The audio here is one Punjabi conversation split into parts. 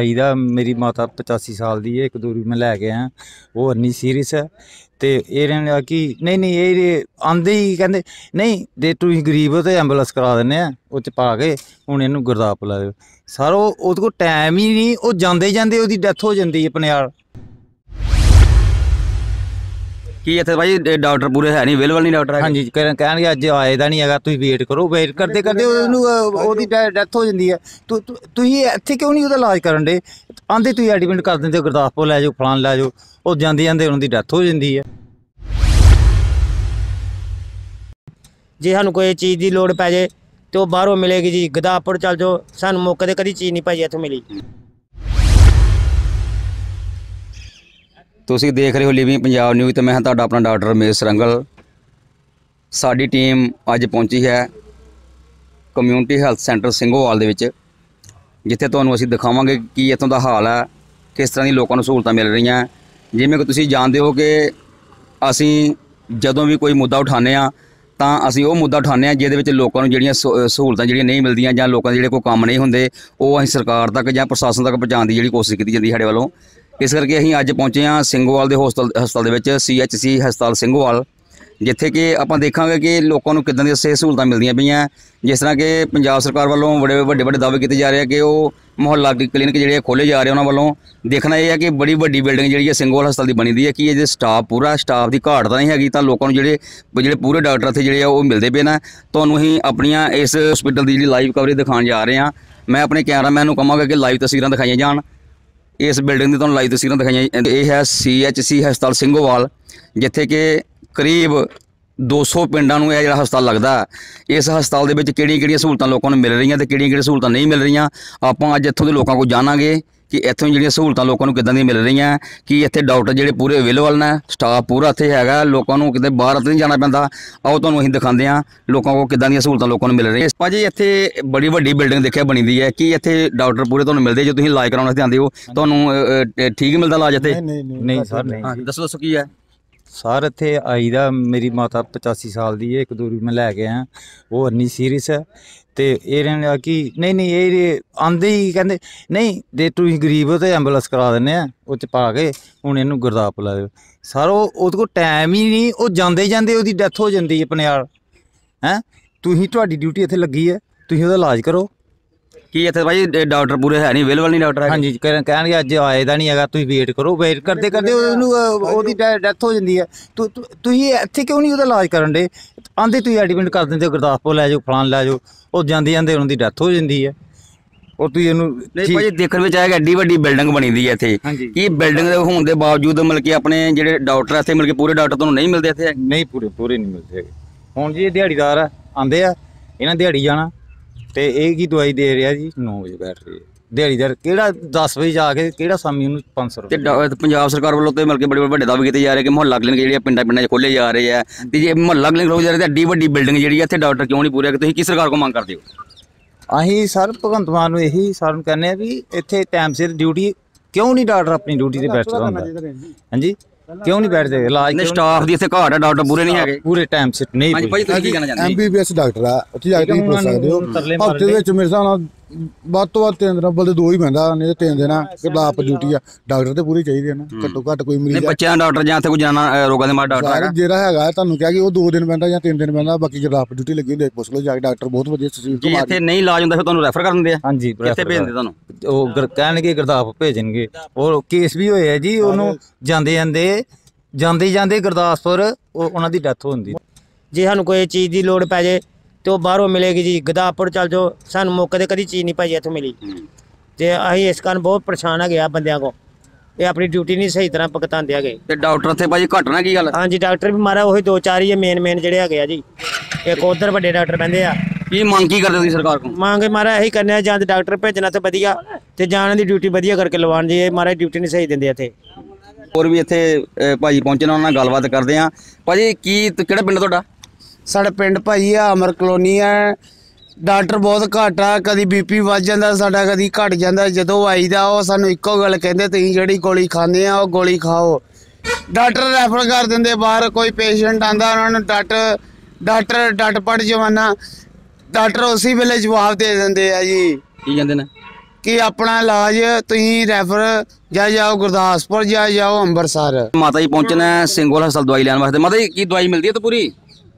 ਭਾਈ ਦਾ ਮੇਰੀ ਮਾਤਾ 85 ਸਾਲ ਦੀ ਹੈ ਇੱਕ ਦੂਰੀ ਮੈਂ ਲੈ ਕੇ ਆਇਆ ਉਹ ਅੰਨੀ ਸੀਰੀਅਸ ਹੈ ਤੇ ਇਹ ਰਹਿਣ ਆ ਕਿ ਨਹੀਂ ਨਹੀਂ ਇਹ ਆਂਦੇ ਹੀ ਕਹਿੰਦੇ ਨਹੀਂ ਜੇ ਤੁਸੀਂ ਗਰੀਬ ਹੋ ਤੇ ਐਂਬੂਲੈਂਸ ਕਰਾ ਦਿੰਨੇ ਆ ਉਹ ਚ ਪਾ ਕੇ ਹੁਣ ਇਹਨੂੰ ਗੁਰਦਾਸਪੁਰ ਲਾ ਦਿਓ ਸਰ ਉਹ ਉਹਦੇ ਕੋਲ ਟਾਈਮ ਹੀ ਨਹੀਂ ਉਹ ਜਾਂਦੇ ਜਾਂਦੇ ਉਹਦੀ ਡੈਥ ਹੋ ਜਾਂਦੀ ਹੈ ਪਨਿਆਲ ਕੀ ਇੱਥੇ ਭਾਈ ਡਾਕਟਰ ਪੂਰੇ ਹੈ ਨਹੀਂ ਅਵੇਲੇਬਲ ਨਹੀਂ ਡਾਕਟਰ ਹਾਂਜੀ ਕਹਿਣਗੇ ਅੱਜ ਆਏ ਦਾ ਨਹੀਂ ਹੈਗਾ ਤੁਸੀਂ ਵੇਟ ਕਰੋ ਵੇਟ ਕਰਦੇ ਕਰਦੇ ਉਹਨੂੰ ਉਹਦੀ ਡੈਥ ਹੋ ਜਾਂਦੀ ਹੈ ਤੂੰ ਤੁਸੀਂ ਇੱਥੇ ਕਿਉਂ ਨਹੀਂ ਉਹਦਾ ਇਲਾਜ ਕਰਨ ਦੇ ਆਂਦੇ ਤੁਸੀਂ ਐਡਮਿਟ ਕਰ ਦਿੰਦੇ ਗੁਰਦਾਸਪੁਰ ਲੈ ਜਾਓ ਫਲਾਨ ਲੈ ਜਾਓ ਉਹ ਜਾਂਦੇ ਜਾਂਦੇ ਉਹਨਾਂ ਦੀ ਡੈਥ ਹੋ ਜਾਂਦੀ ਹੈ ਜੇ ਸਾਨੂੰ ਕੋਈ ਚੀਜ਼ ਦੀ ਲੋੜ ਪੈ ਜੇ ਤੇ ਉਹ ਬਾਹਰੋਂ ਮਿਲੇਗੀ ਜੀ ਗਦਾਪੁਰ ਚੱਲ ਜਾਓ ਸਾਨੂੰ ਮੁੱਕਦੇ ਕਦੀ ਚੀਜ਼ ਨਹੀਂ ਪਈ ਇੱਥੋਂ ਮਿਲੀ ਤੁਸੀਂ ਦੇਖ ਰਹੇ ਹੋ ਲਿਵਿੰਗ ਪੰਜਾਬ ਨਿਊਜ਼ ਤੇ ਮੈਂ ਹਾਂ ਤੁਹਾਡਾ ਆਪਣਾ ਡਾਕਟਰ ਮੇਸ਼ ਸਰੰਗਲ ਸਾਡੀ ਟੀਮ ਅੱਜ ਪਹੁੰਚੀ ਹੈ ਕਮਿਊਨਿਟੀ ਹੈਲਥ ਸੈਂਟਰ ਸਿੰਘੋਵਾਲ ਦੇ ਵਿੱਚ ਜਿੱਥੇ ਤੁਹਾਨੂੰ ਅਸੀਂ ਦਿਖਾਵਾਂਗੇ ਕੀ ਇੱਥੋਂ ਦਾ ਹਾਲ ਹੈ ਕਿਸ ਤਰ੍ਹਾਂ ਦੀ ਲੋਕਾਂ ਨੂੰ ਸਹੂਲਤਾਂ ਮਿਲ ਰਹੀਆਂ ਜਿਵੇਂ ਕਿ ਤੁਸੀਂ ਜਾਣਦੇ ਹੋ ਕਿ ਅਸੀਂ ਜਦੋਂ ਵੀ ਕੋਈ ਮੁੱਦਾ ਉਠਾਉਂਦੇ ਆ ਤਾਂ ਅਸੀਂ ਉਹ ਮੁੱਦਾ ਉਠਾਉਂਦੇ ਆ ਜਿਹਦੇ ਵਿੱਚ ਲੋਕਾਂ ਨੂੰ ਜਿਹੜੀਆਂ ਸਹੂਲਤਾਂ ਜਿਹੜੀਆਂ ਨਹੀਂ ਮਿਲਦੀਆਂ ਜਾਂ ਲੋਕਾਂ ਦੇ ਜਿਹੜੇ ਕੋਈ ਕੰਮ ਨਹੀਂ ਹੁੰਦੇ ਉਹ ਅਸੀਂ ਸਰਕਾਰ ਤੱਕ ਜਾਂ ਪ੍ਰਸ਼ਾਸਨ ਤੱਕ ਪਹੁੰਚਾਉਣ ਦੀ ਜਿਹੜੀ ਕੋਸ਼ਿਸ਼ ਕੀਤੀ ਜਾਂਦੀ ਸਾਡੇ ਵੱਲੋਂ ਇਸ ਕਰਕੇ ਅਸੀਂ ਅੱਜ ਪਹੁੰਚੇ ਹਾਂ ਸਿੰਘੋਵਾਲ ਦੇ ਹਸਪਤਾਲ ਹਸਪਤਾਲ ਦੇ ਵਿੱਚ ਸੀਐਚਸੀ ਹਸਪਤਾਲ ਸਿੰਘੋਵਾਲ ਜਿੱਥੇ ਕਿ ਆਪਾਂ ਦੇਖਾਂਗੇ ਕਿ ਲੋਕਾਂ ਨੂੰ ਕਿਦਾਂ ਦੀਆਂ ਸਿਹਤ ਸਹੂਲਤਾਂ ਮਿਲਦੀਆਂ ਪਈਆਂ ਜਿਸ ਤਰ੍ਹਾਂ ਕਿ ਪੰਜਾਬ ਸਰਕਾਰ ਵੱਲੋਂ ਬੜੇ ਵੱਡੇ ਵੱਡੇ ਦਾਅਵੇ ਕੀਤੇ ਜਾ ਰਹੇ ਆ ਕਿ ਉਹ ਮੁਹੱਲਾ ਕਲੀਨਿਕ ਜਿਹੜੇ ਖੋਲੇ ਜਾ ਰਹੇ ਉਹਨਾਂ ਵੱਲੋਂ ਦੇਖਣਾ ਇਹ ਹੈ ਕਿ ਬੜੀ ਵੱਡੀ ਬਿਲਡਿੰਗ ਜਿਹੜੀ ਹੈ ਸਿੰਘੋਲ ਹਸਪਤਾਲ ਦੀ ਬਣੀ ਦੀ ਹੈ ਕਿ ਇਹਦੇ ਸਟਾਫ ਪੂਰਾ ਸਟਾਫ ਦੀ ਘਾਟ ਤਾਂ ਨਹੀਂ ਹੈਗੀ ਤਾਂ ਲੋਕਾਂ ਨੂੰ ਜਿਹੜੇ ਜਿਹੜੇ ਪੂਰੇ ਡਾਕਟਰ ਇੱਥੇ ਜਿਹੜੇ ਆ ਉਹ ਮਿਲਦੇ ਪਏ ਨਾ ਤੁਹਾਨੂੰ ਹੀ ਆਪਣੀਆਂ ਇਸ ਹਸਪੀਟਲ ਦੀ ਜਿਹੜੀ ਲਾਈਵ ਕਵਰੇਜ ਦਿਖਾਉਣ ਜਾ ਰਹੇ ਆ ਮੈਂ ਆਪਣੇ ਕੈਮਰਾਮੈਨ ਨੂੰ ਕਹਾਂਗਾ ਕਿ ਲਾਈਵ ਤਸਵੀਰਾਂ ਦਿਖਾਈਆਂ ਜਾਣ ਇਸ ਬਿਲਡਿੰਗ ਦੀ ਤੁਹਾਨੂੰ ਲਾਈਵ ਤਸਵੀਰਾਂ ਦਿਖਾਈਆਂ ਇਹ ਹੈ ਸੀਐਚਸੀ ਹਸਪਤਾਲ ਸਿੰਘੋਵਾਲ ਜਿੱਥੇ ਕਿ ਕਰੀਬ 200 ਪਿੰਡਾਂ ਨੂੰ ਇਹ ਜਿਹੜਾ ਹਸਪਤਾਲ ਲੱਗਦਾ ਇਸ ਹਸਪਤਾਲ ਦੇ ਵਿੱਚ ਕਿਹੜੀਆਂ-ਕਿਹੜੀਆਂ ਸਹੂਲਤਾਂ ਲੋਕਾਂ ਨੂੰ ਮਿਲ ਰਹੀਆਂ ਤੇ ਕਿਹੜੀਆਂ-ਕਿਹੜੀਆਂ ਸਹੂਲਤਾਂ ਨਹੀਂ ਮਿਲ ਰਹੀਆਂ ਆਪਾਂ ਅੱਜ ਇੱਥੋਂ ਦੇ ਲੋਕਾਂ ਕੋਲ ਜਾਣਾਂਗੇ ਕਿ ਇੱਥੋਂ ਜਿਹੜੀਆਂ ਸਹੂਲਤਾਂ ਲੋਕਾਂ ਨੂੰ ਕਿਦਾਂ ਦੀ ਮਿਲ ਰਹੀਆਂ ਕਿ ਇੱਥੇ ਡਾਕਟਰ ਜਿਹੜੇ ਪੂਰੇ ਅਵੇਲੇਬਲ ਨੇ ਸਟਾਫ ਪੂਰਾ ਇੱਥੇ ਹੈਗਾ ਲੋਕਾਂ ਨੂੰ ਕਿਤੇ ਬਾਹਰ ਨਹੀਂ ਜਾਣਾ ਪੈਂਦਾ ਆਓ ਤੁਹਾਨੂੰ ਅਸੀਂ ਦਿਖਾਉਂਦੇ ਆ ਲੋਕਾਂ ਕੋ ਕਿਦਾਂ ਦੀਆਂ ਸਹੂਲਤਾਂ ਲੋਕਾਂ ਨੂੰ ਮਿਲ ਰਹੀਆਂ ਭਾਜੀ ਇੱਥੇ ਬੜੀ ਵੱਡੀ ਬਿਲਡਿੰਗ ਦੇਖਿਆ ਬਣੀ ਦੀ ਹੈ ਕਿ ਇੱਥੇ ਡਾਕਟਰ ਪੂਰੇ ਤੁਹਾਨੂੰ ਮਿਲਦੇ ਜੇ ਤੁਸੀਂ ਇਲਾਜ ਕਰਾਉਣ ਵਾਸਤੇ ਆਉਂਦੇ ਹੋ ਤੁਹਾਨੂੰ ਠੀਕ ਮਿਲਦਾ ਇਲਾਜ ਇੱਥੇ ਨਹੀਂ ਸਰ ਨਹੀਂ ਦੱਸੋ ਦੱਸੋ ਕੀ ਹੈ ਸਰ ਇੱਥੇ ਆਈ ਦਾ ਮੇਰੀ ਮਾਤਾ 85 ਸਾਲ ਦੀ ਹੈ ਇੱਕ ਦੂਰੀ ਮੈਂ ਲੈ ਕੇ ਆਇਆ ਉਹ ਅੰਨੀ ਸੀਰੀਅਸ ਹੈ ਤੇ ਇਹ ਰਹਿਣ ਕਿ ਨਹੀਂ ਨਹੀਂ ਇਹ ਆਂਦੇ ਹੀ ਕਹਿੰਦੇ ਨਹੀਂ ਜੇ ਤੁਸੀਂ ਗਰੀਬ ਹੋ ਤਾਂ ਐਂਬੂਲੈਂਸ ਕਰਾ ਦਿੰਨੇ ਆ ਉਹ ਚ ਪਾ ਕੇ ਹੁਣ ਇਹਨੂੰ ਗਰਦਾਪ ਲਾ ਦਿਓ ਸਰ ਉਹ ਉਹਦੇ ਕੋਲ ਟਾਈਮ ਹੀ ਨਹੀਂ ਉਹ ਜਾਂਦੇ ਜਾਂਦੇ ਉਹਦੀ ਡੈਥ ਹੋ ਜਾਂਦੀ ਹੈ ਆਪਣੇ ਨਾਲ ਹੈ ਤੁਸੀਂ ਤੁਹਾਡੀ ਡਿਊਟੀ ਇੱਥੇ ਲੱਗੀ ਹੈ ਤੁਸੀਂ ਉਹਦਾ ਇਲਾਜ ਕਰੋ ਕੀ ਇੱਥੇ ਭਾਈ ਡਾਕਟਰ ਪੂਰੇ ਹੈ ਨਹੀਂ ਅਵੇਲੇਬਲ ਨਹੀਂ ਡਾਕਟਰ ਹਾਂਜੀ ਕਹਿਣਗੇ ਅੱਜ ਆਏ ਦਾ ਨਹੀਂ ਹੈਗਾ ਤੁਸੀਂ ਵੇਟ ਕਰੋ ਵੇਟ ਕਰਦੇ ਕਰਦੇ ਉਹਨੂੰ ਉਹਦੀ ਡੈਥ ਹੋ ਜਾਂਦੀ ਹੈ ਤੁਸੀਂ ਇੱਥੇ ਕਿਉਂ ਨਹੀਂ ਉਹਦਾ ਇਲਾਜ ਕਰਨ ਦੇ ਆਂਦੇ ਤੁਸੀਂ ਐਡਮਿਟ ਕਰ ਦਿੰਦੇ ਗੁਰਦਾਸਪੁਰ ਲੈ ਜਾਓ ਫਲਾਨ ਲੈ ਜਾਓ ਉਹ ਜਾਂਦੇ ਜਾਂਦੇ ਉਹਨਾਂ ਦੀ ਡੈਥ ਹੋ ਜਾਂਦੀ ਹੈ ਉਹ ਤੁਸੀਂ ਇਹਨੂੰ ਨਹੀਂ ਭਾਜੀ ਦੇਖਣ ਵਿੱਚ ਕਿ ਐਡੀ ਵੱਡੀ ਬਿਲਡਿੰਗ ਬਣੀ ਦੀ ਹੈ ਇੱਥੇ ਕੀ ਬਿਲਡਿੰਗ ਦੇ ਹੋਣ ਦੇ ਬਾਵਜੂਦ ਮਿਲ ਕੇ ਆਪਣੇ ਜਿਹੜੇ ਡਾਕਟਰ ਇੱਥੇ ਮਿਲ ਕੇ ਪੂਰੇ ਡਾਕਟਰ ਤੁਹਾਨੂੰ ਨਹੀਂ ਮਿਲਦੇ ਇੱਥੇ ਨਹੀਂ ਪੂਰੇ ਪੂਰੇ ਨਹੀਂ ਮਿਲਦੇ ਹੁਣ ਜੀ ਇਹ ਦਿਹਾੜੀਦਾਰ ਆ ਆਂਦੇ ਆ ਇਹਨਾਂ ਦਿਹਾੜੀ ਜਾਣਾ ਤੇ ਇਹ ਕੀ ਦਵਾਈ ਦੇ ਰਿਹਾ ਜੀ 9 ਵਜੇ ਬੈਠ ਰਹੀ ਹੈ ਦਰ ਕਿਹੜਾ 10 ਵਜੇ ਜਾ ਕੇ ਕਿਹੜਾ ਸਾਮੀ ਉਹਨੂੰ 500 ਰੁਪਏ ਤੇ ਪੰਜਾਬ ਸਰਕਾਰ ਵੱਲੋਂ ਤੇ ਮਿਲ ਕੇ ਬੜੇ ਵੱਡੇ ਦਾਅਵੇ ਕੀਤੇ ਜਾ ਰਹੇ ਕਿ ਮੁਹੱਲਾ ਕਲਿੰਗ ਜਿਹੜੀ ਪਿੰਡਾਂ ਪਿੰਡਾਂ 'ਚ ਖੋਲੇ ਜਾ ਰਹੇ ਆ ਤੇ ਜੇ ਮੁਹੱਲਾ ਕਲਿੰਗ ਖੋਲ੍ਹੇ ਜਾ ਰਹੇ ਤੇ ਐਡੀ ਵੱਡੀ ਬਿਲਡਿੰਗ ਜਿਹੜੀ ਇੱਥੇ ਡਾਕਟਰ ਕਿਉਂ ਨਹੀਂ ਪੂਰੇ ਕਿ ਤੁਸੀਂ ਕਿਸ ਸਰਕਾਰ ਕੋ ਮੰਗ ਕਰਦੇ ਹੋ ਅਸੀਂ ਸਰ ਭਗਵੰਤ ਮਾਨ ਨੂੰ ਇਹੀ ਸਾਰ ਨੂੰ ਕਹਿੰਦੇ ਆ ਵੀ ਇੱਥੇ ਟਾਈਮ ਸਿਰ ਡਿਊਟੀ ਕਿਉਂ ਨਹੀਂ ਡਾਕਟਰ ਆਪਣੀ ਡਿਊਟੀ ਤੇ ਬੈਠਦਾ ਹੁੰਦਾ ਹਾਂਜੀ ਕਿਉਂ ਨਹੀਂ ਬੈਠਦੇ ਇਲਾਜ ਨਹੀਂ ਸਟਾਫ ਦੀ ਇੱਥੇ ਘਾਟ ਆ ਡਾਕਟਰ ਪੂਰੇ ਨਹੀਂ ਹੈਗੇ ਪੂਰੇ ਟਾਈਮ ਸਿਰ ਨਹੀਂ ਹਾਂਜੀ ਭਾਈ ਤੁਸੀਂ ਕੀ ਕਹਿਣਾ ਚਾਹੁੰਦੇ ਐਮਬੀਬੀਐਸ ਡਾਕਟਰ ਆ ਉੱਥੇ ਜਾ ਕੇ ਤੁਸੀਂ ਪੁੱਛ ਸਕਦੇ ਹੋ ਹਫ਼ਤੇ ਵਿੱਚ ਮੇਰੇ ਨਾਲ ਵੱਧ ਤੋਂ ਵੱਧ ਤਿੰਨ ਦਿਨ ਰੱਬਲ ਦੇ ਦੋ ਹੀ ਪੈਂਦਾ ਨਹੀਂ ਤੇ ਤਿੰਨ ਦਿਨਾਂ ਕਿਤਾਬ ਡਿਊਟੀ ਆ ਡਾਕਟਰ ਤੇ ਪੂਰੀ ਚਾਹੀਦੇ ਨਾ ਘੱਟੋ ਘੱਟ ਕੋਈ ਮਰੀਜ਼ ਨਹੀਂ ਬੱਚਿਆਂ ਦਾ ਡਾਕਟਰ ਜਾਂ ਇੱਥੇ ਕੋਈ ਜਾਣਾ ਰੋਗਾਂ ਦੇ ਮਾਰ ਡਾਕਟਰ ਹੈਗਾ ਜਿਹੜਾ ਹੈਗਾ ਤੁਹਾਨੂੰ ਕਿਹਾ ਕਿ ਉਹ ਦੋ ਦਿਨ ਪੈਂਦਾ ਜਾਂ ਤਿੰਨ ਦਿਨ ਪੈਂਦਾ ਬਾਕੀ ਕਿਤਾਬ ਡਿਊਟੀ ਲੱਗੀ ਹੁੰਦੀ ਪੁੱਛ ਲਓ ਜਾ ਕੇ ਡਾਕਟਰ ਬਹੁਤ ਵਧੀਆ ਸਰੀਰ ਤੋਂ ਮਾਰ ਇੱਥੇ ਨਹੀਂ ਇਲਾਜ ਹੁੰਦਾ ਫਿਰ ਤੁਹਾਨੂੰ ਰੈਫਰ ਕਰ ਦਿੰਦੇ ਆ ਹਾਂਜੀ ਕਿੱਥੇ ਭੇਜਦੇ ਤੁਹਾਨੂੰ ਉਹ ਕਹਿਣਗੇ ਗਰਦਾਪ ਭੇਜਣਗੇ ਉਹ ਕੇਸ ਵੀ ਹੋਇਆ ਜੀ ਉਹਨੂੰ ਜਾਂਦੇ ਜਾਂਦੇ ਜਾਂਦੇ ਜਾਂਦੇ ਉਹ ਉਹਨਾਂ ਦੀ ਡੈਥ ਹੁੰਦੀ ਜੇ ਸਾਨੂੰ ਕੋਈ ਚੀਜ਼ ਦੀ ਲੋੜ ਪੈ ਜੇ ਤੇ ਉਹ ਬਾਹਰੋਂ ਮਿਲੇਗੀ ਜੀ ਗਦਾਪੁਰ ਚੱਲ ਜਾਓ ਸਾਨੂੰ ਮੌਕੇ ਤੇ ਕਦੀ ਚੀਜ਼ ਨਹੀਂ ਪਾਈ ਇੱਥੋਂ ਮਿਲੀ ਤੇ ਅਸੀਂ ਇਸ ਕਾਰਨ ਬਹੁਤ ਪਰੇਸ਼ਾਨ ਆ ਗਿਆ ਬੰਦਿਆਂ ਕੋ ਇਹ ਆਪਣੀ ਡਿਊਟੀ ਨਹੀਂ ਸਹੀ ਤਰ੍ਹਾਂ ਪਕਤਾਂਦੇ ਹੈਗੇ ਤੇ ਡਾਕਟਰ ਇੱਥੇ ਭਾਜੀ ਘਟਣਾ ਕੀ ਗੱਲ ਹਾਂਜੀ ਡਾਕਟਰ ਵੀ ਮਾਰਾ ਉਹੀ ਦੋ ਚਾਰ ਹੀ ਮੇਨ ਮੇਨ ਜਿਹੜੇ ਹੈਗੇ ਆ ਜੀ ਇੱਕ ਉਧਰ ਵੱਡੇ ਡਾਕਟਰ ਬੰਦੇ ਆ ਕੀ ਮੰਗ ਕੀ ਕਰਦੇ ਤੁਸੀਂ ਸਰਕਾਰ ਕੋਲ ਮੰਗੇ ਮਾਰਾ ਇਹੀ ਕਰਨੇ ਆ ਜਾਂ ਡਾਕਟਰ ਭੇਜਣਾ ਤੇ ਵਧੀਆ ਤੇ ਜਾਣ ਦੀ ਡਿਊਟੀ ਵਧੀਆ ਕਰਕੇ ਲਵਾਣ ਜੀ ਇਹ ਮਾਰਾ ਡਿਊਟੀ ਨਹੀਂ ਸਹੀ ਦਿੰਦੇ ਇੱਥੇ ਹੋਰ ਵੀ ਇੱਥੇ ਭਾਜੀ ਪਹੁੰਚਣਾ ਉਹਨਾਂ ਨਾਲ ਗੱਲਬਾਤ ਕਰਦੇ ਆ ਭਾਜੀ ਕੀ ਕਿਹੜਾ ਪਿੰਡ ਤੁਹਾਡਾ ਸਾਡੇ ਪਿੰਡ ਭਾਈ ਆ ਅਮਰ ਕਲੋਨੀ ਆ ਡਾਕਟਰ ਬਹੁਤ ਘੱਟ ਆ ਕਦੀ ਬੀਪੀ ਵੱਜ ਜਾਂਦਾ ਸਾਡਾ ਕਦੀ ਘਟ ਜਾਂਦਾ ਜਦੋਂ ਆਈਦਾ ਉਹ ਸਾਨੂੰ ਇੱਕੋ ਗੱਲ ਕਹਿੰਦੇ ਤੁਸੀਂ ਜਿਹੜੀ ਗੋਲੀ ਖਾਂਦੇ ਆ ਉਹ ਗੋਲੀ ਖਾਓ ਡਾਕਟਰ ਰੈਫਰ ਕਰ ਦਿੰਦੇ ਬਾਹਰ ਕੋਈ ਪੇਸ਼ੈਂਟ ਆਂਦਾ ਉਹਨਾਂ ਨੂੰ ਡਾਕਟਰ ਡਾਕਟਰ ਡਟਪਟ ਜਵਾਨਾ ਡਾਕਟਰ ਉਸੇ ਵੇਲੇ ਜਵਾਬ ਦੇ ਦਿੰਦੇ ਆ ਜੀ ਕੀ ਕਹਿੰਦੇ ਨੇ ਕਿ ਆਪਣਾ ਇਲਾਜ ਤੁਸੀਂ ਰੈਫਰ ਜਾਂ ਜਾਓ ਗੁਰਦਾਸਪੁਰ ਜਾਂ ਜਾਓ ਅੰਮ੍ਰਿਤਸਰ ਮਾਤਾ ਜੀ ਪਹੁੰਚਣਾ ਸਿੰਗਲ ਹਸਪਤਾਲ ਦਵਾਈ ਲੈਣ ਵਾਸਤੇ ਮਾਤਾ ਜੀ ਕੀ ਦਵਾਈ ਮਿਲਦੀ ਹੈ ਤਾਂ ਪੂਰੀ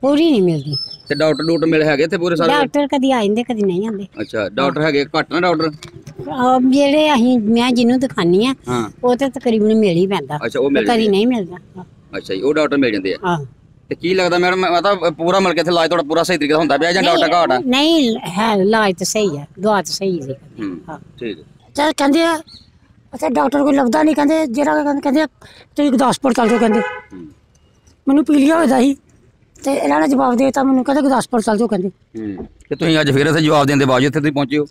ਪੂਰੀ ਨਹੀਂ ਮਿਲਦੀ ਤੇ ਡਾਕਟਰ ਡੂਟ ਮਿਲ ਹੈਗੇ ਤੇ ਪੂਰੇ ਸਾਰੇ ਡਾਕਟਰ ਕਦੀ ਆ ਜਾਂਦੇ ਕਦੀ ਨਹੀਂ ਆਉਂਦੇ ਅੱਛਾ ਡਾਕਟਰ ਹੈਗੇ ਘੱਟ ਨਾ ਡਾਕਟਰ ਆ ਜਿਹੜੇ ਅਸੀਂ ਮੈਂ ਜਿਹਨੂੰ ਦਿਖਾਨੀ ਆ ਉਹ ਤੇ ਤਕਰੀਬਨ ਮਿਲ ਹੀ ਪੈਂਦਾ ਅੱਛਾ ਉਹ ਮਿਲ ਕਦੀ ਨਹੀਂ ਮਿਲਦਾ ਅੱਛਾ ਜੀ ਉਹ ਡਾਕਟਰ ਮਿਲ ਜਾਂਦੇ ਆ ਹਾਂ ਤੇ ਕੀ ਲੱਗਦਾ ਮੈਡਮ ਮੈਂ ਤਾਂ ਪੂਰਾ ਮਿਲ ਕੇ ਇੱਥੇ ਇਲਾਜ ਤੁਹਾਡਾ ਪੂਰਾ ਸਹੀ ਤਰੀਕੇ ਦਾ ਹੁੰਦਾ ਪਿਆ ਜਾਂ ਡਾਕਟਰ ਘਾਟ ਆ ਨਹੀਂ ਹੈ ਇਲਾਜ ਤਾਂ ਸਹੀ ਹੈ ਦਵਾ ਤਾਂ ਸਹੀ ਹੈ ਹਾਂ। ਠੀਕ ਹੈ। ਕਹਿੰਦੇ ਆ ਅੱਛਾ ਡਾਕਟਰ ਕੋਈ ਲੱਭਦਾ ਨਹੀਂ ਕਹਿੰਦੇ ਜਿਹੜਾ ਕਹਿੰਦੇ- ਕਹਿੰਦੇ ਤੁਸੀਂ ਗਦਾਸਪੁਰ ਚੱਲ ਜਾਓ ਕਹਿੰਦੇ ਮੈਨੂੰ ਪੀਲੀਆ ਹੋਇਆ ਸੀ ਤੇ ਇਹਨਾਂ ਨੇ ਜਵਾਬ ਦੇਤਾ ਮੈਨੂੰ ਕਹਿੰਦੇ ਗੁਰਦਾਸਪੁਰ ਚੱਲ ਜਾਓ ਕਹਿੰਦੇ ਹੂੰ ਤੇ ਤੁਸੀਂ ਅੱਜ ਫੇਰ ਇੱਥੇ ਜਵਾਬ ਦੇਣ ਦੇ ਬਾਅਦ ਇੱਥੇ ਤੁਸੀਂ ਪਹੁੰਚੇ ਹੋ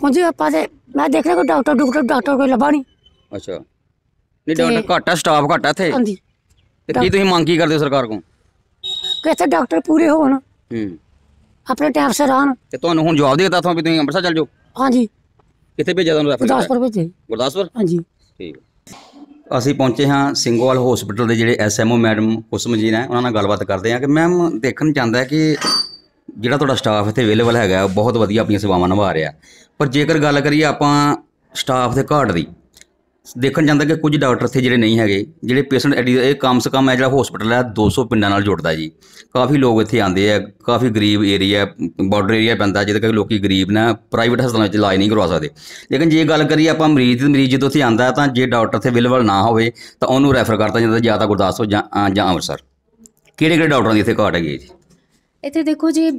ਪਹੁੰਚੇ ਆਪਾਂ ਤੇ ਮੈਂ ਦੇਖ ਰਿਹਾ ਕੋਈ ਡਾਕਟਰ ਡਾਕਟਰ ਡਾਕਟਰ ਕੋਈ ਲੱਭਾ ਨਹੀਂ ਅੱਛਾ ਨਹੀਂ ਡਾਕਟਰ ਘਾਟਾ ਸਟਾਫ ਘਾਟਾ ਇੱਥੇ ਹਾਂਜੀ ਤੇ ਕੀ ਤੁਸੀਂ ਮੰਗ ਕੀ ਕਰਦੇ ਹੋ ਸਰਕਾਰ ਕੋਲ ਕਿ ਇੱਥੇ ਡਾਕਟਰ ਪੂਰੇ ਹੋਣ ਹੂੰ ਆਪਣੇ ਟਾਈਮ ਸਿਰ ਆਣ ਤੇ ਤੁਹਾਨੂੰ ਹੁਣ ਜਵਾਬ ਦੇਤਾ ਤੁਹਾਨੂੰ ਵੀ ਤੁਸੀਂ ਅੰਮ੍ਰਿਤਸਰ ਚੱਲ ਜਾਓ ਹਾਂਜੀ ਕਿੱਥੇ ਭੇਜਿਆ ਤੁਹਾਨੂੰ ਰੈਫਰ ਗੁਰਦਾਸਪੁਰ ਭੇਜੇ ਗੁਰਦਾਸਪੁਰ ਹਾਂਜੀ ਠੀਕ ਅਸੀਂ ਪਹੁੰਚੇ ਹਾਂ ਸਿੰਗੋਵਾਲ ਹਸਪੀਟਲ ਦੇ ਜਿਹੜੇ ਐਸਐਮਓ ਮੈਡਮ ਕੁਸਮ ਜੀ ਨੇ ਉਹਨਾਂ ਨਾਲ ਗੱਲਬਾਤ ਕਰਦੇ ਹਾਂ ਕਿ ਮੈਮ ਦੇਖਣ ਜਾਂਦਾ ਹੈ ਕਿ ਜਿਹੜਾ ਤੁਹਾਡਾ ਸਟਾਫ ਇੱਥੇ ਅਵੇਲੇਬਲ ਹੈਗਾ ਬਹੁਤ ਵਧੀਆ ਆਪਣੀਆਂ ਸੇਵਾਵਾਂ ਨਿਭਾ ਰਿਹਾ ਪਰ ਜੇਕਰ ਗੱਲ ਕਰੀਏ ਆਪਾਂ ਸਟਾਫ ਦੇ ਘਾਟ ਦੀ ਦੇਖਣ ਜਾਂਦਾ ਕਿ ਕੁਝ ਡਾਕਟਰ ਇੱਥੇ ਜਿਹੜੇ ਨਹੀਂ ਹੈਗੇ ਜਿਹੜੇ ਪੇਸ਼ੈਂਟ ਐਡੀ ਇਹ ਕੰਮ ਸੇ ਕਮ ਹੈ ਜਿਹੜਾ ਹਸਪੀਟਲ ਹੈ 200 ਪਿੰਡਾਂ ਨਾਲ ਜੁੜਦਾ ਜੀ ਕਾਫੀ ਲੋਕ ਇੱਥੇ ਆਉਂਦੇ ਆ ਕਾਫੀ ਗਰੀਬ ਏਰੀਆ ਬਾਰਡਰ ਏਰੀਆ ਪੈਂਦਾ ਜਿਹਦੇ ਕਰਕੇ ਲੋਕੀ ਗਰੀਬ ਨਾ ਪ੍ਰਾਈਵੇਟ ਹਸਪਤਾਲਾਂ ਵਿੱਚ ਇਲਾਜ ਨਹੀਂ ਕਰਵਾ ਸਕਦੇ ਲੇਕਿਨ ਜੇ ਗੱਲ ਕਰੀਏ ਆਪਾਂ ਮਰੀਜ਼ ਮਰੀਜ਼ ਜਦੋਂ ਇੱਥੇ ਆਂਦਾ ਤਾਂ ਜੇ ਡਾਕਟਰ ਇੱਥੇ ਅਵੇਲੇਬਲ ਨਾ ਹੋਵੇ ਤਾਂ ਉਹਨੂੰ ਰੈਫਰ ਕਰਤਾ ਜਾਂਦਾ ਜਾਂ ਤਾਂ ਗੁਰਦਾਸਪੁਰ ਜਾਂ ਜਾਂ ਅੰਮ੍ਰਿਤਸਰ ਕਿਹੜੇ ਕਿਹੜੇ ਡਾਕਟਰਾਂ ਦੀ ਇੱਥੇ ਘਾਟ ਹੈਗੀ ਜੀ ਇੱਥੇ ਦੇਖੋ ਜੀ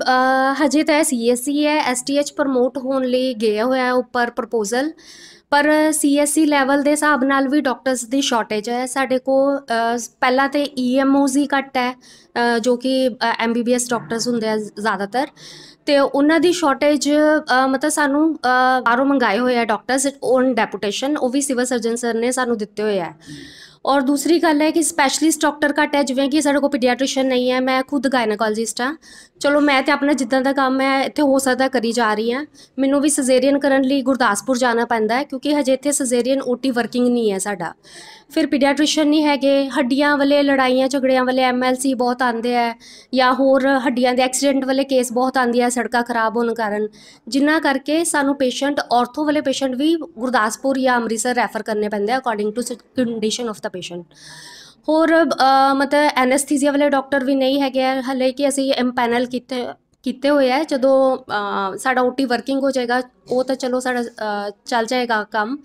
ਹਜੇ ਤਾਂ ਸੀਐਸਸੀ ਹੈ ਐਸਟੀਐਚ ਪ੍ਰਮੋਟ ਹੋਣ ਲਈ ਗਿਆ ਹੋਇਆ ਹੈ ਉੱਪਰ ਪ੍ਰਪੋਜ਼ਲ ਪਰ ਸੀਐਸਸੀ ਲੈਵਲ e ਦੇ ਹਿਸਾਬ ਨਾਲ ਵੀ ਡਾਕਟਰਸ ਦੀ ਸ਼ਾਰਟੇਜ ਹੈ ਸਾਡੇ ਕੋ ਪਹਿਲਾਂ ਤੇ ਈਐਮਓਜ਼ e ਹੀ ਘੱਟ ਹੈ ਜੋ ਕਿ ਐਮਬੀਬੀਐਸ ਡਾਕਟਰਸ ਹੁੰਦੇ ਆ ਜ਼ਿਆਦਾਤਰ ਤੇ ਉਹਨਾਂ ਦੀ ਸ਼ਾਰਟੇਜ ਮਤਲਬ ਸਾਨੂੰ ਬਾਹਰੋਂ ਮੰਗਾਏ ਹੋਏ ਆ ਡਾਕਟਰਸ ਓਨ ਡੈਪੂਟੇਸ਼ਨ ਉਹ ਵੀ ਸਿਵਲ ਸਰਜਨ ਸਰ ਨੇ ਸਾਨੂੰ ਦਿੱਤੇ ਹੋਏ ਆ ਔਰ ਦੂਸਰੀ ਗੱਲ ਹੈ ਕਿ ਸਪੈਸ਼ਲਿਸਟ ਡਾਕਟਰ ਘੱਟ ਹੈ ਜਿਵੇਂ ਕਿ ਸਾਡੇ ਕੋਲ ਪੀਡੀਆਟ੍ਰੀਸ਼ੀਅਨ ਨਹੀਂ ਹੈ ਮੈਂ ਖੁਦ ਗਾਇਨੋਕੋਲੋਜਿਸਟ ਹਾਂ ਚਲੋ ਮੈਂ ਤੇ ਆਪਣਾ ਜਿੱਦਾਂ ਦਾ ਕੰਮ ਹੈ ਇੱਥੇ ਹੋ ਸਕਦਾ ਕਰੀ ਜਾ ਰਹੀ ਹਾਂ ਮੈਨੂੰ ਵੀ ਸਜ਼ੇਰੀਅਨ ਕਰਨ ਲਈ ਗੁਰਦਾਸਪੁਰ ਜਾਣਾ ਪੈਂਦਾ ਹੈ ਕਿਉਂਕਿ ਹਜੇ ਇੱਥੇ ਸਜ਼ੇਰੀਅਨ ਓਟੀ ਵਰਕਿੰਗ ਨਹੀਂ ਹੈ ਸਾਡਾ ਫਿਰ ਪੀਡੀਆਟ੍ਰੀਸ਼ੀਅਨ ਨਹੀਂ ਹੈਗੇ ਹੱਡੀਆਂ ਵਾਲੇ ਲੜਾਈਆਂ ਝਗੜਿਆਂ ਵਾਲੇ ਐਮਐਲਸੀ ਬਹੁਤ ਆਉਂਦੇ ਆ ਜਾਂ ਹੋਰ ਹੱਡੀਆਂ ਦੇ ਐਕਸੀਡੈਂਟ ਵਾਲੇ ਕੇਸ ਬਹੁਤ ਆਉਂਦੇ ਆ ਸੜਕਾਂ ਖਰਾਬ ਹੋਣ ਕਾਰਨ ਜਿੰਨਾ ਕਰਕੇ ਸਾਨੂੰ ਪੇਸ਼ੈਂਟ ਔਰਥੋ ਵਾਲੇ ਪੇਸ਼ੈਂਟ ਵੀ ਗੁਰਦਾਸਪੁਰ ਜਾਂ ਅੰਮ੍ਰਿਤਸਰ ਰੈਫਰ ਕਰਨੇ ਪੈਂਦੇ ਆ ਅਕੋਰਡਿੰਗ ਟੂ ਕੰਡੀਸ਼ਨ ਆਫ ਦਾ ਪੇਸ਼ੈਂਟ ਹੋਰ ਮਤਲਬ ਐਨਸਥੀਸੀਆ ਵਾਲੇ ਡਾਕਟਰ ਵੀ ਨਹੀਂ ਹੈਗੇ ਹਲੇ ਕਿ ਅਸੀਂ ਪੈਨਲ ਕੀਤੇ ਕੀਤੇ ਹੋਏ ਆ ਜਦੋਂ ਸਾਡਾ ਓਟੀ ਵਰਕਿੰਗ ਹੋ ਜਾਏਗਾ ਉਹ ਤਾਂ ਚਲੋ ਸਾਡਾ ਚੱਲ ਜਾਏਗਾ ਕੰਮ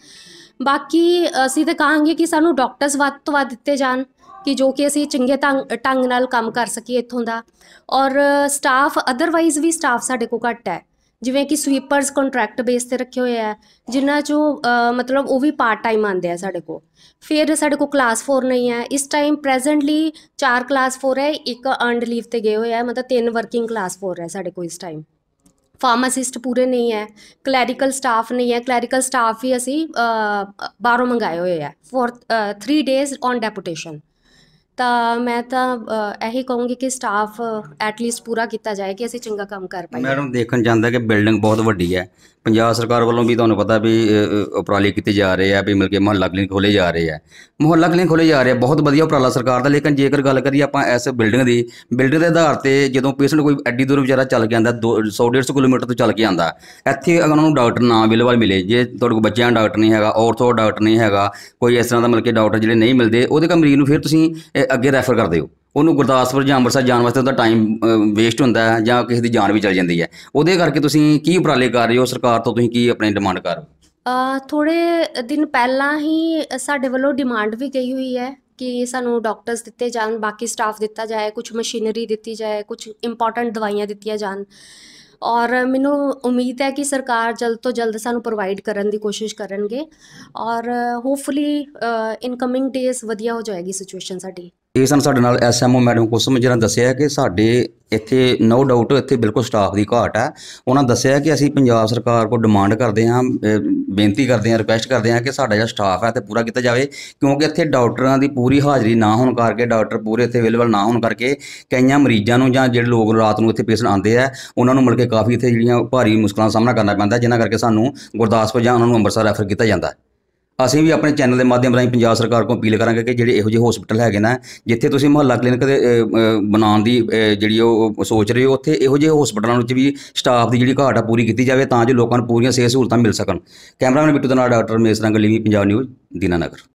ਬਾਕੀ ਅਸੀਂ ਤਾਂ ਕਹਾਂਗੇ ਕਿ ਸਾਨੂੰ ਡਾਕਟਰਸ ਵੱਧ ਤੋਂ ਵੱਧ ਦਿੱਤੇ ਜਾਣ ਕਿ ਜੋ ਕਿ ਅਸੀਂ ਚੰਗੇ ਢੰਗ ਨਾਲ ਕੰਮ ਕਰ ਸਕੀਏ ਇੱਥੋਂ ਦਾ ਔਰ ਸਟਾਫ ਅਦਰਵਾਈਜ਼ ਵੀ ਸਟਾਫ ਸਾਡੇ ਕੋਲ ਘੱਟ ਹੈ ਜਿਵੇਂ ਕਿ ਸਵੀਪਰਸ ਕੰਟਰੈਕਟ ਬੇਸ ਤੇ ਰੱਖੇ ਹੋਏ ਆ ਜਿਨ੍ਹਾਂ ਚੋਂ ਮਤਲਬ ਉਹ ਵੀ ਪਾਰਟ ਟਾਈਮ ਆਂਦੇ ਆ ਸਾਡੇ ਕੋਲ ਫਿਰ ਸਾਡੇ ਕੋਲ ਕਲਾਸ 4 ਨਹੀਂ ਆ ਇਸ ਟਾਈਮ ਪ੍ਰੈਜ਼ੈਂਟਲੀ ਚਾਰ ਕਲਾਸ 4 ਹੈ ਇੱਕ ਅਰਨਡ ਲੀਵ ਤੇ ਗਏ ਹੋਏ ਆ ਮਤਲਬ ਤਿੰਨ ਵਰਕਿੰਗ ਕਲਾਸ 4 ਹੈ ਸਾਡੇ ਕੋਲ ਇਸ ਟਾਈਮ ਫਾਰਮਾਸਿਸਟ ਪੂਰੇ ਨਹੀਂ ਹੈ ਕਲੈਰੀਕਲ ਸਟਾਫ ਨਹੀਂ ਹੈ ਕਲੈਰੀਕਲ ਸਟਾਫ ਹੀ ਅਸੀਂ ਬਾਹਰੋਂ ਮੰਗਾਏ ਹੋਏ ਆ ਫੋਰ 3 ਡੇਜ਼ ਔਨ ਡੈਪੂਟੇਸ਼ਨ ਤਾਂ ਮੈਂ ਤਾਂ ਇਹੀ ਕਹੂੰਗੀ ਕਿ ਸਟਾਫ ਐਟਲੀਸਟ ਪੂਰਾ ਕੀਤਾ ਜਾਏ ਕਿ ਅਸੀਂ ਚੰਗਾ ਕੰਮ ਕਰ ਪਾਈਏ ਮੈਡਮ ਦੇਖਣ ਜਾਂਦਾ ਕਿ ਬਿਲਡਿੰਗ ਬਹੁਤ ਵੱਡੀ ਹੈ ਪੰਜਾਬ ਸਰਕਾਰ ਵੱਲੋਂ ਵੀ ਤੁਹਾਨੂੰ ਪਤਾ ਵੀ ਉਪਰਾਲੇ ਕੀਤੇ ਜਾ ਰਹੇ ਆ ਵੀ ਮਿਲ ਕੇ ਮਹੱਲਾ ਕਲੀਨਿਕ ਖੋਲੇ ਜਾ ਰਹੇ ਆ ਮਹੱਲਾ ਕਲੀਨਿਕ ਖੋਲੇ ਜਾ ਰਹੇ ਆ ਬਹੁਤ ਵਧੀਆ ਉਪਰਾਲਾ ਸਰਕਾਰ ਦਾ ਲੇਕਿਨ ਜੇਕਰ ਗੱਲ ਕਰੀਏ ਆਪਾਂ ਇਸ ਬਿਲਡਿੰਗ ਦੀ ਬਿਲਡਿੰਗ ਦੇ ਆਧਾਰ ਤੇ ਜਦੋਂ ਪੇਸ਼ੈਂਟ ਕੋਈ ਐਡੀ ਦੂਰ ਵਿਚਾਰਾ ਚੱਲ ਕੇ ਆਂਦਾ 100 150 ਕਿਲੋਮੀਟਰ ਤੋਂ ਚੱਲ ਕੇ ਆਂਦਾ ਇੱਥੇ ਅਗਰ ਉਹਨਾਂ ਨੂੰ ਡਾਕਟਰ ਨਾ ਅਵੇਲੇਬਲ ਮਿਲੇ ਜੇ ਤੁਹਾਡੇ ਕੋਲ ਬੱਚਿਆਂ ਦਾ ਡਾਕਟਰ ਨਹੀਂ ਹੈਗਾ ਔਰਥੋ ਡਾਕਟਰ ਨਹੀਂ ਹੈਗਾ ਕੋਈ ਇਸ ਤਰ੍ਹਾਂ ਦਾ ਮਿਲ ਕੇ ਡਾਕਟਰ ਜਿਹੜੇ ਨਹੀਂ ਮਿਲਦੇ ਉਹਦੇ ਕਮਰੀ ਨੂੰ ਫਿਰ ਤੁਸੀਂ ਅੱਗੇ ਰੈਫਰ ਕਰਦੇ ਹੋ ਉਹਨੂੰ ਗੁਰਦਾਸਪੁਰ ਜਾਂ ਅੰਮ੍ਰਿਤਸਰ ਜਾਣ ਵਾਸਤੇ ਉਹਦਾ ਟਾਈਮ ਵੇਸਟ ਹੁੰਦਾ ਹੈ ਜਾਂ ਕਿਸੇ ਦੀ ਜਾਨ ਵੀ ਚਲ ਜਾਂਦੀ ਹੈ ਉਹਦੇ ਕਰਕੇ ਤੁਸੀਂ ਕੀ ਉਪਰਾਲੇ ਕਰ ਰਹੇ ਹੋ ਸਰਕਾਰ ਤੋਂ ਤੁਸੀਂ ਕੀ ਆਪਣੀ ਡਿਮਾਂਡ ਕਰ ਰਹੇ ਹੋ ਥੋੜੇ ਦਿਨ ਪਹਿਲਾਂ ਹੀ ਸਾਡੇ ਵੱਲੋਂ ਡਿਮਾਂਡ ਵੀ ਗਈ ਹੋਈ ਹੈ ਕਿ ਸਾਨੂੰ ਡਾਕਟਰਸ ਦਿੱਤੇ ਜਾਣ ਬਾਕੀ ਸਟਾਫ ਦਿੱਤਾ ਜਾਏ ਕੁਝ ਮਸ਼ੀਨਰੀ ਦਿੱਤੀ ਜਾਏ ਕੁਝ ਇੰਪੋਰਟੈਂਟ ਦਵਾਈਆਂ ਦਿੱਤੀਆਂ ਜਾਣ ਔਰ ਮੈਨੂੰ ਉਮੀਦ ਹੈ ਕਿ ਸਰਕਾਰ ਜਲਦ ਤੋਂ ਜਲਦ ਸਾਨੂੰ ਪ੍ਰੋਵਾਈਡ ਕਰਨ ਦੀ ਕੋਸ਼ਿਸ਼ ਕਰਨਗੇ ਔਰ ਹੋਪਫੁਲੀ ਇਨਕਮਿੰਗ ਡੇਸ ਵਧੀਆ ਹੋ ਜਾਏਗੀ ਸਿਚੁਏਸ਼ਨ ਸਾਡੀ ਇਹ ਸਾਨੂੰ ਸਾਡੇ ਨਾਲ ਐਸਐਮਓ ਮੈਡਮ ਕੁਸਮ ਨੇ ਦੱਸਿਆ ਕਿ ਸਾਡੇ ਇੱਥੇ ਨੋ ਡਾਊਟ ਇੱਥੇ ਬਿਲਕੁਲ ਸਟਾਫ ਦੀ ਘਾਟ ਹੈ ਉਹਨਾਂ ਦੱਸਿਆ ਕਿ ਅਸੀਂ ਪੰਜਾਬ ਸਰਕਾਰ ਕੋ ਡਿਮਾਂਡ ਕਰਦੇ ਹਾਂ ਬੇਨਤੀ ਕਰਦੇ ਹਾਂ ਰਿਕੁਐਸਟ ਕਰਦੇ ਹਾਂ ਕਿ ਸਾਡਾ ਜਿਹੜਾ ਸਟਾਫ ਹੈ ਤੇ ਪੂਰਾ ਕੀਤਾ ਜਾਵੇ ਕਿਉਂਕਿ ਇੱਥੇ ਡਾਕਟਰਾਂ ਦੀ ਪੂਰੀ ਹਾਜ਼ਰੀ ਨਾ ਹੋਣ ਕਰਕੇ ਡਾਕਟਰ ਪੂਰੇ ਇੱਥੇ ਅਵੇਲੇਬਲ ਨਾ ਹੋਣ ਕਰਕੇ ਕਈਆਂ ਮਰੀਜ਼ਾਂ ਨੂੰ ਜਾਂ ਜਿਹੜੇ ਲੋਕ ਰਾਤ ਨੂੰ ਇੱਥੇ ਪੇਸ਼ੈਂਟ ਆਉਂਦੇ ਆ ਉਹਨਾਂ ਨੂੰ ਮਿਲ ਕੇ ਕਾਫੀ ਇੱਥੇ ਜਿਹੜੀਆਂ ਭਾਰੀ ਮੁਸ਼ਕਲਾਂ ਸਾਹਮਣਾ ਕਰਨਾ ਪੈਂਦਾ ਜਿਨ੍ਹਾਂ ਕਰਕੇ ਸਾਨੂੰ ਗੁਰਦਾਸਪੁਰ ਜਾਂ ਉਹਨਾਂ ਨੂੰ ਅੰਮ੍ਰਿਤਸਰ ਰੈਫਰ ਕੀਤਾ ਜਾਂਦਾ ਅਸੀਂ ਵੀ ਆਪਣੇ ਚੈਨਲ ਦੇ ਮਾਧਿਅਮ ਰਾਹੀਂ ਪੰਜਾਬ ਸਰਕਾਰ ਕੋਲ ਅਪੀਲ ਕਰਾਂਗੇ ਕਿ ਜਿਹੜੇ ਇਹੋ ਜਿਹੇ ਹਸਪੀਟਲ ਹੈਗੇ ਨਾ ਜਿੱਥੇ ਤੁਸੀਂ ਮਹੱਲਾ ਕਲੀਨਿਕ ਦੇ ਬਣਾਉਣ ਦੀ ਜਿਹੜੀ ਉਹ ਸੋਚ ਰਹੇ ਹੋ ਉੱਥੇ ਇਹੋ ਜਿਹੇ ਹਸਪੀਟਲਾਂ ਵਿੱਚ ਵੀ ਸਟਾਫ ਦੀ ਜਿਹੜੀ ਘਾਟ ਆ ਪੂਰੀ ਕੀਤੀ ਜਾਵੇ ਤਾਂ ਜੋ ਲੋਕਾਂ ਨੂੰ ਪੂਰੀਆਂ ਸਿਹਤ ਸਹੂਲਤਾਂ ਮਿਲ ਸਕਣ ਕੈਮਰਾਮੈਨ ਬਿੱਟੂ ਦਾ ਨਾਲ ਡਾਕਟਰ ਮੇਸਰਾਂ ਗੱਲੀ ਵੀ ਪੰਜਾਬ ਨਿਊਜ਼ ਦੀਨਾਨਗਰ